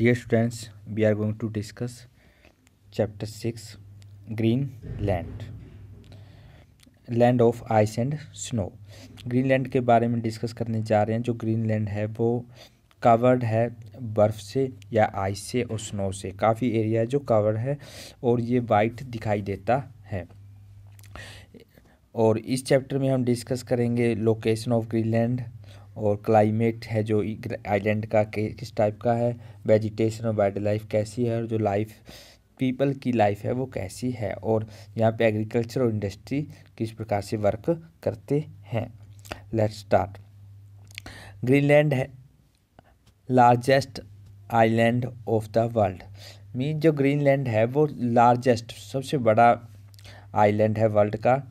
dear students we are going to discuss chapter six Greenland land of ice and snow Greenland के बारे में discuss करने जा रहे हैं जो ग्रीन लैंड है वो कवर्ड है बर्फ़ से या आइस से और स्नो से काफ़ी एरिया है जो कवर्ड है और ये वाइट दिखाई देता है और इस चैप्टर में हम डिस्कस करेंगे लोकेशन ऑफ ग्रीन लैंड और क्लाइमेट है जो आइलैंड का किस टाइप का है वेजिटेशन और वाइल्ड लाइफ कैसी है और जो लाइफ पीपल की लाइफ है वो कैसी है और यहाँ पे एग्रीकल्चर और इंडस्ट्री किस प्रकार से वर्क करते हैं लेट्स स्टार्ट ग्रीनलैंड है largest island of the world mean जो ग्रीनलैंड है वो लार्जेस्ट सबसे बड़ा आइलैंड है वर्ल्ड का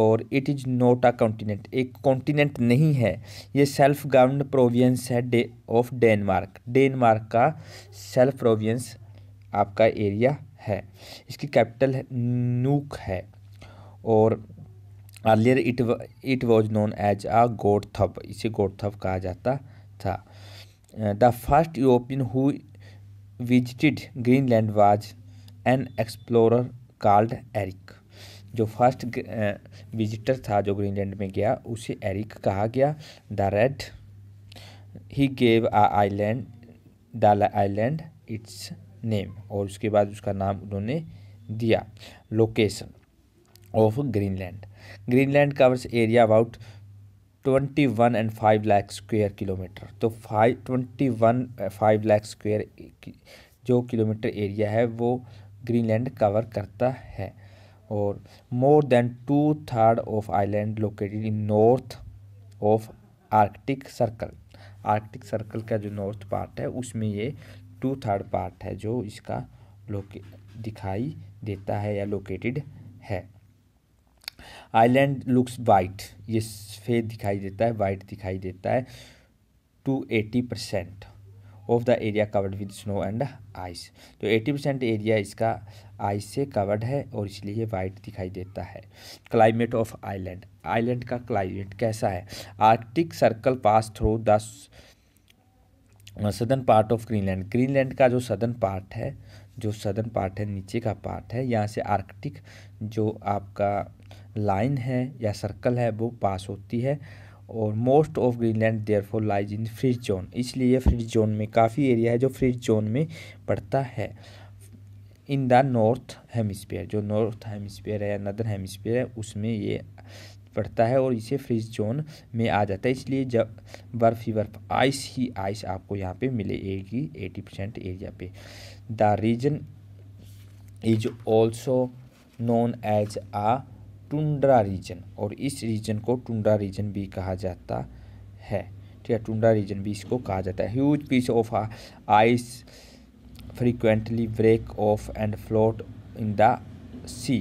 और it is not a continent एक कॉन्टीनेंट नहीं है ये सेल्फ गवर्न प्रोविंस है डे ऑफ डेनमार्क डेनमार्क का सेल्फ प्रोविंस आपका एरिया है इसकी कैपिटल है, नूक है और earlier it it was known as a थप इसे थप कहा जाता था the first European who visited Greenland was an explorer called Eric जो फर्स्ट विजिटर uh, था जो ग्रीनलैंड में गया उसे एरिक कहा गया the red he gave a island the island its name और उसके बाद उसका नाम उन्होंने दिया location of Greenland Greenland covers area about twenty one and five lakh square kilometre तो five twenty one five lakh square जो किलोमीटर एरिया है वो ग्रीनलैंड कवर करता है और more than two third of island located in north of Arctic circle Arctic circle का जो north part है उसमें ये टू थर्ड पार्ट है जो इसका लोके दिखाई देता है या लोकेटेड है आइलैंड लुक्स वाइट ये सफेद दिखाई देता है वाइट दिखाई देता है two eighty percent of the area covered with snow and ice तो 80 परसेंट एरिया इसका आइस से कवर्ड है और इसलिए ये वाइट दिखाई देता है क्लाइमेट ऑफ आइलैंड आइलैंड का क्लाइमेट कैसा है Arctic circle pass through the southern part of Greenland Greenland का जो सदर्न पार्ट है जो सदर्न पार्ट है नीचे का पार्ट है यहाँ से आर्कटिक जो आपका लाइन है या सर्कल है वो पास होती है और most of Greenland for lies in frigid zone इसलिए फ्रिज जोन में काफ़ी एरिया है जो फ्रिज जोन में पड़ता है इन द नॉर्थ हेमिस्फीयर जो नॉर्थ हेमिस्फीयर है या नदर हेमिस्फीयर है उसमें ये पड़ता है और इसे फ्रिज जोन में आ जाता है इसलिए जब बर्फ़ ही बर्फ आइस ही आइस आपको यहाँ पे मिले एटी परसेंट एरिया पे the region is also known as a tundra region और इस रीजन को टुंडरा रीजन भी कहा जाता है ठीक है टुंडरा रीजन भी इसको कहा जाता है huge piece of ice frequently break off and float in the sea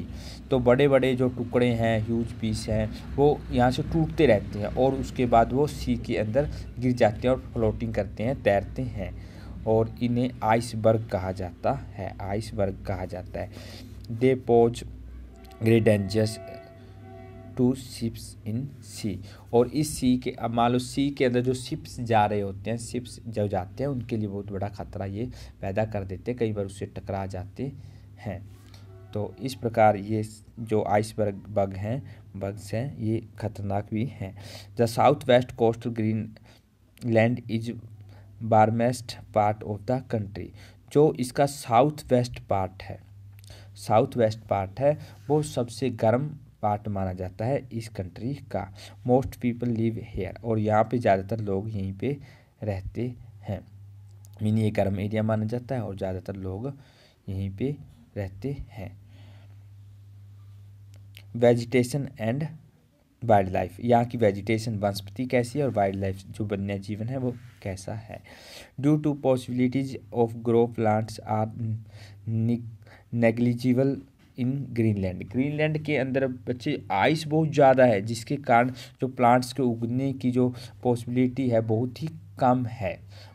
तो बड़े बड़े जो टुकड़े हैं ह्यूज पीस हैं वो यहाँ से टूटते रहते हैं और उसके बाद वो सी के अंदर गिर जाते हैं और फ्लोटिंग करते हैं तैरते हैं और इन्हें आइसबर्ग कहा जाता है आइसबर्ग कहा जाता है they pose great dangers to ships in sea और इस सी के अब मान लो सी के अंदर जो शिप्स जा रहे होते हैं शिप्स जो जाते हैं उनके लिए बहुत बड़ा खतरा ये पैदा कर देते हैं कई बार उससे टकरा जाते हैं तो इस प्रकार ये जो आइसबर्ग बग हैं बग्स हैं ये खतरनाक भी हैं the south west coast Greenland is warmest part of the country जो इसका साउथ वेस्ट पार्ट है साउथ वेस्ट पार्ट है वो सबसे गर्म पार्ट माना जाता है इस कंट्री का मोस्ट पीपल लिव हेयर और यहाँ पे ज़्यादातर लोग यहीं पे रहते हैं मिनी एक गर्म एरिया माना जाता है और ज़्यादातर लोग यहीं पे रहते हैं वेजिटेशन एंड वाइल्ड लाइफ यहाँ की वेजिटेशन वनस्पति कैसी है और वाइल्ड लाइफ जो वन्य जीवन है वो कैसा है due to possibilities of grow plants are negligible in Greenland Greenland के अंदर बच्चे आइस बहुत ज़्यादा है जिसके कारण जो प्लांट्स के उगने की जो पॉसिबिलिटी है बहुत ही कम है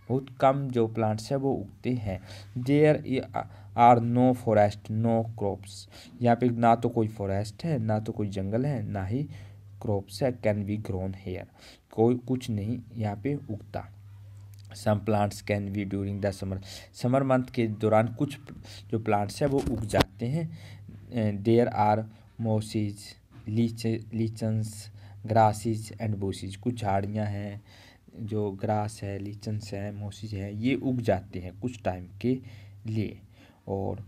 बहुत कम जो प्लांट्स है वो उगते हैं there are no forest no crops यहाँ पे ना तो कोई फॉरेस्ट है ना तो कोई जंगल है ना ही क्रॉप्स है कैन बी ग्रोन हेयर कोई कुछ नहीं यहाँ पे उगता some plants can be during the summer summer month के दौरान कुछ जो प्लांट्स है वो उग जाते हैं there are mosses lichen lichens grasses and bushes कुछ झाड़ियाँ हैं जो ग्रास है लीचन्स हैं मोसिज हैं ये उग जाते हैं कुछ टाइम के लिए और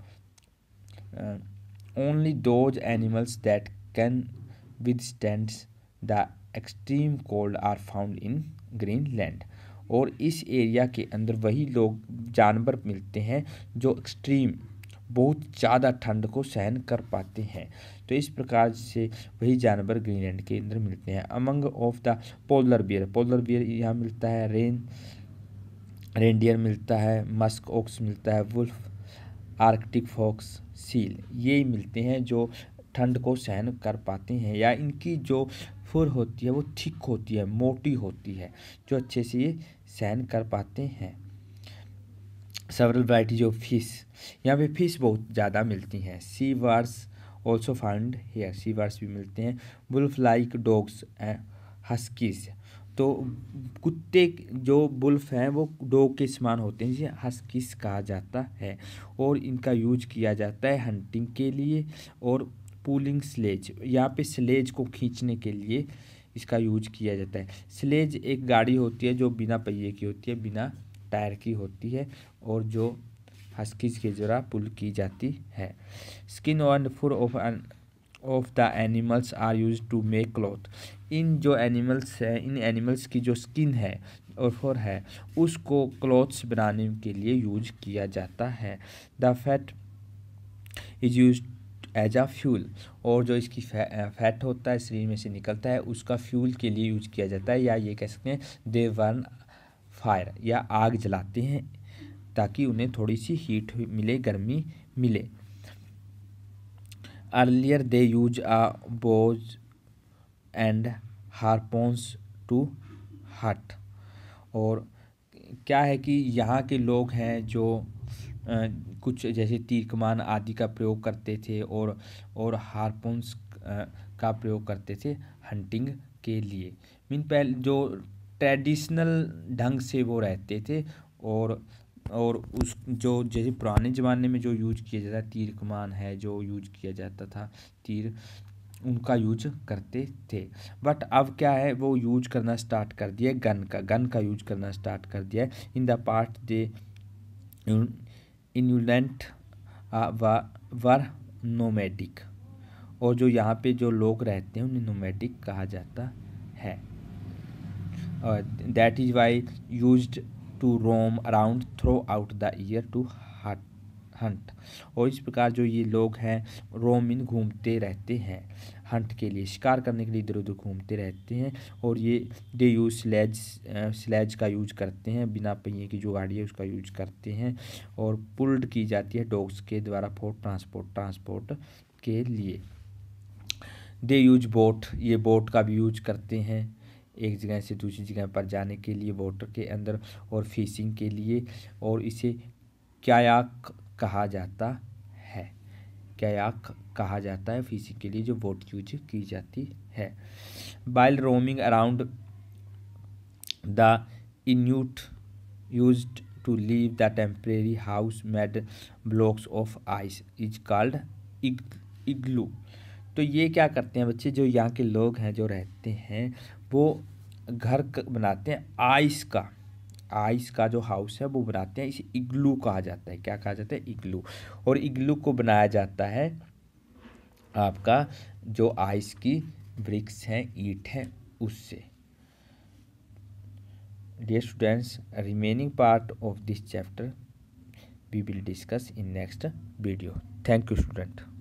only those animals that can withstand the extreme cold are found in Greenland और इस एरिया के अंदर वही लोग जानवर मिलते हैं जो एक्सट्रीम बहुत ज़्यादा ठंड को सहन कर पाते हैं तो इस प्रकार से वही जानवर ग्रीनलैंड के अंदर मिलते हैं among of the polar bear polar bear यहाँ मिलता है रेन रेंडियर मिलता है मस्क ऑक्स मिलता है वुल्फ आर्कटिक फॉक्स सील ये मिलते हैं जो ठंड को सहन कर पाते हैं या इनकी जो फुर होती है वो थिक होती है मोटी होती है जो अच्छे से ये सहन कर पाते हैं several varieties of fish यहाँ पे फिश बहुत ज़्यादा मिलती हैं sea horse also found here sea horse भी मिलते हैं बुल्फ लाइक डॉग्स हस्कीज तो कुत्ते जो बुल्फ हैं वो डॉग के समान होते हैं जिसे हस्किस कहा जाता है और इनका यूज किया जाता है हंटिंग के लिए और पुलिंग स्लेज यहाँ पे स्लेज को खींचने के लिए इसका यूज किया जाता है स्लेज एक गाड़ी होती है जो बिना पहिए की होती है बिना पैर की होती है और जो हस्कीज के जरा पुल की जाती है स्किन और fur of of the animals are use to make cloth इन जो एनिमल्स हैं इन एनिमल्स की जो स्किन है और फॉर है उसको क्लॉथ्स बनाने के लिए यूज किया जाता है the fat is use as a fuel और जो इसकी फैट होता है शरीर में से निकलता है उसका फ्यूल के लिए यूज किया जाता है या ये कह सकते हैं दे वर्न फायर या आग जलाते हैं ताकि उन्हें थोड़ी सी हीट मिले गर्मी मिले earlier they use a bows and harpoons to hunt और क्या है कि यहाँ के लोग हैं जो आ, कुछ जैसे तीर कमान आदि का प्रयोग करते थे और और हारपोन्स का प्रयोग करते थे हंटिंग के लिए मीन पहले जो ट्रेडिशनल ढंग से वो रहते थे और और उस जो जैसे पुराने ज़माने में जो यूज किया जाता है तीर कमान है जो यूज किया जाता था तीर उनका यूज करते थे बट अब क्या है वो यूज करना स्टार्ट कर दिया गन का गन का यूज करना स्टार्ट कर दिया in the past they Inuit were nomadic और जो यहाँ पे जो लोग रहते हैं उन्हें नोमेडिक कहा जाता है they use to roam around throughout the year to hunt hunt और इस प्रकार जो ये लोग हैं रोमिन घूमते रहते हैं हंट के लिए शिकार करने के लिए इधर उधर घूमते रहते हैं और ये डे यूज स्लेज स्लेज का यूज करते हैं बिना पहिए की जो गाड़ी है उसका यूज करते हैं और पुल्ड की जाती है डॉग्स के द्वारा फॉर ट्रांसपोर्ट ट्रांसपोर्ट के लिए दे यूज बोट ये बोट का भी यूज करते हैं एक जगह से दूसरी जगह पर जाने के लिए वाटर के अंदर और फिशिंग के लिए और इसे कयाक कहा जाता है कयाक कहा जाता है फिशिंग के लिए जो बोट यूज की जाती है while roaming around the Inuit use to live the temporary house made blocks of ice is called igloo igloo तो ये क्या करते हैं बच्चे जो यहाँ के लोग हैं जो रहते हैं वो घर बनाते हैं आइस का आइस का जो हाउस है वो बनाते हैं इसे इग्लू कहा जाता है क्या कहा जाता है इग्लू और इग्लू को बनाया जाता है आपका जो आइस की वृक्ष हैं ईट है उससे dear students remaining part of this chapter we will discuss in next video thank you student